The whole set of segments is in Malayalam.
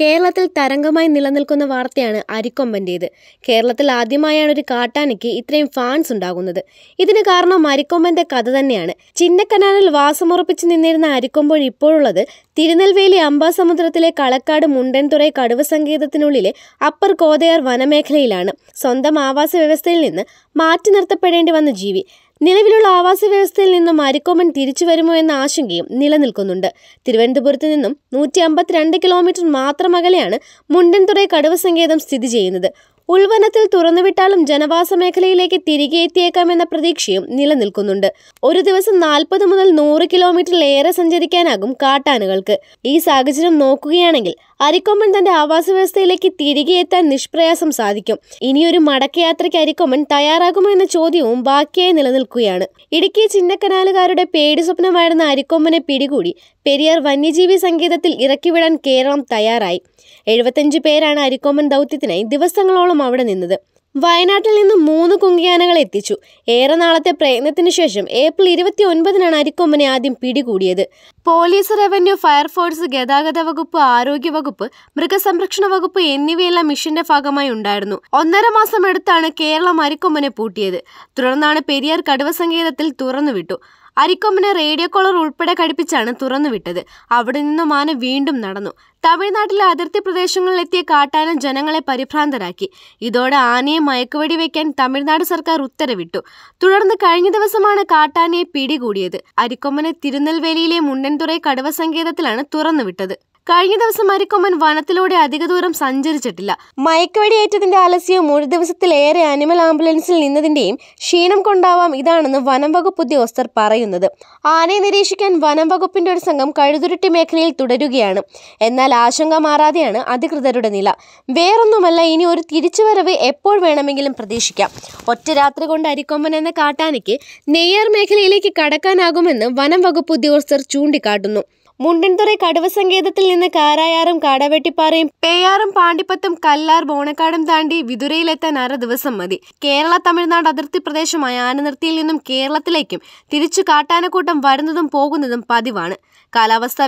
കേരളത്തിൽ തരംഗമായി നിലനിൽക്കുന്ന വാർത്തയാണ് അരിക്കൊമ്പൻ്റേത് കേരളത്തിൽ ആദ്യമായാണ് ഒരു കാട്ടാനയ്ക്ക് ഇത്രയും ഫാൻസ് ഉണ്ടാകുന്നത് ഇതിന് കാരണം അരിക്കൊമ്പൻ്റെ കഥ തന്നെയാണ് ചിന്നക്കനാലിൽ വാസമുറപ്പിച്ച് നിന്നിരുന്ന അരിക്കൊമ്പ് ഇപ്പോഴുള്ളത് തിരുനെൽവേലി അമ്പാസമുദ്രത്തിലെ കളക്കാട് മുണ്ടൻതുറൈ കടുവ സങ്കേതത്തിനുള്ളിലെ അപ്പർ കോതയാർ വനമേഖലയിലാണ് സ്വന്തം ആവാസ വ്യവസ്ഥയിൽ നിന്ന് മാറ്റി നിർത്തപ്പെടേണ്ടി വന്ന ജീവി നിലവിലുള്ള ആവാസ വ്യവസ്ഥയിൽ നിന്നും അരിക്കോമൻ തിരിച്ചു വരുമോ എന്ന ആശങ്കയും നിലനിൽക്കുന്നുണ്ട് തിരുവനന്തപുരത്ത് നിന്നും നൂറ്റി അമ്പത്തിരണ്ട് കിലോമീറ്റർ മാത്രം അകലെയാണ് മുണ്ടൻതുറൈ കടുവ സങ്കേതം സ്ഥിതി ചെയ്യുന്നത് ഉൾവനത്തിൽ തുറന്നുവിട്ടാലും ജനവാസ മേഖലയിലേക്ക് തിരികെ എത്തിയേക്കാമെന്ന പ്രതീക്ഷയും നിലനിൽക്കുന്നുണ്ട് ഒരു ദിവസം നാൽപ്പത് മുതൽ നൂറ് കിലോമീറ്ററിലേറെ സഞ്ചരിക്കാനാകും കാട്ടാനകൾക്ക് ഈ സാഹചര്യം നോക്കുകയാണെങ്കിൽ അരിക്കൊമ്പൻ തന്റെ ആവാസ വ്യവസ്ഥയിലേക്ക് തിരികെ എത്താൻ നിഷ്പ്രയാസം സാധിക്കും ഇനിയൊരു മടക്കയാത്രയ്ക്ക് അരിക്കൊമ്പൻ തയ്യാറാകുമോ എന്ന ചോദ്യവും ബാക്കിയായി നിലനിൽക്കുകയാണ് ഇടുക്കി ചിന്നക്കനാലുകാരുടെ പേടി സ്വപ്നമായിരുന്ന അരിക്കൊമ്പനെ പിടികൂടി പെരിയാർ വന്യജീവി സങ്കേതത്തിൽ ഇറക്കിവിടാൻ കേരളം തയ്യാറായി എഴുപത്തഞ്ച് പേരാണ് അരിക്കൊമ്പൻ ദൗത്യത്തിനായി ദിവസങ്ങളോളം അദ്ദേഹം അവിടെ നിന്നത് വയനാട്ടിൽ നിന്ന് മൂന്ന് കുങ്കിയാനകൾ എത്തിച്ചു ഏറെ നാളത്തെ പ്രയത്നത്തിനു ശേഷം ഏപ്രിൽ ഇരുപത്തി ഒൻപതിനാണ് അരിക്കൊമ്പനെ ആദ്യം പിടികൂടിയത് പോലീസ് റവന്യൂ ഫയർഫോഴ്സ് ഗതാഗത വകുപ്പ് ആരോഗ്യ വകുപ്പ് മൃഗസംരക്ഷണ വകുപ്പ് എന്നിവയെല്ലാം മിഷന്റെ ഭാഗമായി ഉണ്ടായിരുന്നു ഒന്നര മാസം എടുത്താണ് കേരളം അരിക്കൊമ്പനെ പൂട്ടിയത് തുടർന്നാണ് പെരിയാർ കടുവ സങ്കേതത്തിൽ തുറന്നുവിട്ടു അരിക്കൊമ്പനെ റേഡിയോ കോളർ ഉൾപ്പെടെ കടിപ്പിച്ചാണ് തുറന്നുവിട്ടത് അവിടെ നിന്നും ആന വീണ്ടും നടന്നു തമിഴ്നാട്ടിലെ അതിർത്തി പ്രദേശങ്ങളിലെത്തിയ കാട്ടാന ജനങ്ങളെ പരിഭ്രാന്തരാക്കി ഇതോടെ ആനയെ മയക്കുവടി വയ്ക്കാൻ തമിഴ്നാട് സർക്കാർ ഉത്തരവിട്ടു തുടർന്ന് കഴിഞ്ഞ ദിവസമാണ് കാട്ടാനയെ പിടികൂടിയത് അരിക്കൊമ്പനെ തിരുനെൽവേലിയിലെ മുണ്ടൻതുറൈ കടുവ സങ്കേതത്തിലാണ് തുറന്നുവിട്ടത് കഴിഞ്ഞ ദിവസം മരിക്കൊമ്മൻ വനത്തിലൂടെ അധിക ദൂരം സഞ്ചരിച്ചിട്ടില്ല മയക്കുവെടിയേറ്റതിന്റെ ആലസ്യവും ഒരു ദിവസത്തിലേറെ അനിമൽ ആംബുലൻസിൽ നിന്നതിന്റെയും ക്ഷീണം കൊണ്ടാവാം ഇതാണെന്ന് വനം വകുപ്പ് ഉദ്യോഗസ്ഥർ പറയുന്നത് ആനയെ നിരീക്ഷിക്കാൻ വനം വകുപ്പിന്റെ ഒരു സംഘം കഴുതുരുട്ടി മേഖലയിൽ തുടരുകയാണ് എന്നാൽ ആശങ്ക മാറാതെയാണ് അധികൃതരുടെ നില വേറൊന്നുമല്ല ഇനി ഒരു തിരിച്ചുവരവ് എപ്പോൾ വേണമെങ്കിലും പ്രതീക്ഷിക്കാം ഒറ്റ രാത്രി കൊണ്ട് അരിക്കൊമ്പൻ എന്ന കാട്ടാനയ്ക്ക് നെയ്യാർ മേഖലയിലേക്ക് കടക്കാനാകുമെന്ന് വനം വകുപ്പ് ഉദ്യോഗസ്ഥർ ചൂണ്ടിക്കാട്ടുന്നു മുണ്ടൻതുറ കടുവ സങ്കേതത്തിൽ നിന്ന് കാരായാറും കാടവെട്ടിപ്പാറയും പേയാറും പാണ്ടിപ്പത്തും കല്ലാർ ബോണക്കാടും താണ്ടി വിതുരയിലെത്താൻ അര ദിവസം മതി കേരള തമിഴ്നാട് അതിർത്തി പ്രദേശമായ ആനനിർത്തിയിൽ നിന്നും കേരളത്തിലേക്കും തിരിച്ചു കാട്ടാനക്കൂട്ടം വരുന്നതും പോകുന്നതും പതിവാണ് കാലാവസ്ഥാ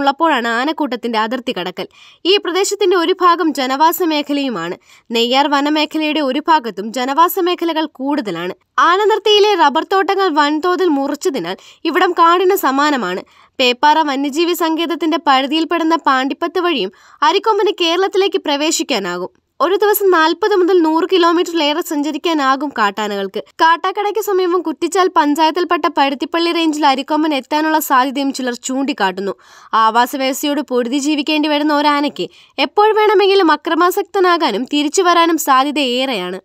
ഉള്ളപ്പോഴാണ് ആനക്കൂട്ടത്തിന്റെ അതിർത്തി കടക്കൽ ഈ പ്രദേശത്തിന്റെ ഒരു ഭാഗം ജനവാസ മേഖലയുമാണ് നെയ്യാർ വനമേഖലയുടെ ഒരു ഭാഗത്തും ജനവാസ മേഖലകൾ കൂടുതലാണ് ആനനിർത്തിയിലെ റബ്ബർ തോട്ടങ്ങൾ വൻതോതിൽ മുറിച്ചതിനാൽ ഇവിടം കാടിന് സമാനമാണ് പേപ്പാറ വന്യജീവി സങ്കേതത്തിന്റെ പരിധിയിൽപ്പെടുന്ന പാണ്ടിപ്പത്ത് വഴിയും അരിക്കൊമ്പന് കേരളത്തിലേക്ക് പ്രവേശിക്കാനാകും ഒരു ദിവസം നാൽപ്പത് മുതൽ നൂറ് കിലോമീറ്ററിലേറെ സഞ്ചരിക്കാനാകും കാട്ടാനകൾക്ക് കാട്ടാക്കടയ്ക്ക് സമീപം കുറ്റിച്ചാൽ പഞ്ചായത്തിൽപ്പെട്ട പരുത്തിപ്പള്ളി റേഞ്ചിൽ അരിക്കൊമ്പൻ എത്താനുള്ള സാധ്യതയും ചിലർ ചൂണ്ടിക്കാട്ടുന്നു ആവാസ വ്യവസ്ഥയോട് പൊരുതി ജീവിക്കേണ്ടി വരുന്ന ഒരാനയ്ക്ക് എപ്പോൾ വേണമെങ്കിലും അക്രമാസക്തനാകാനും തിരിച്ചു വരാനും സാധ്യത ഏറെയാണ്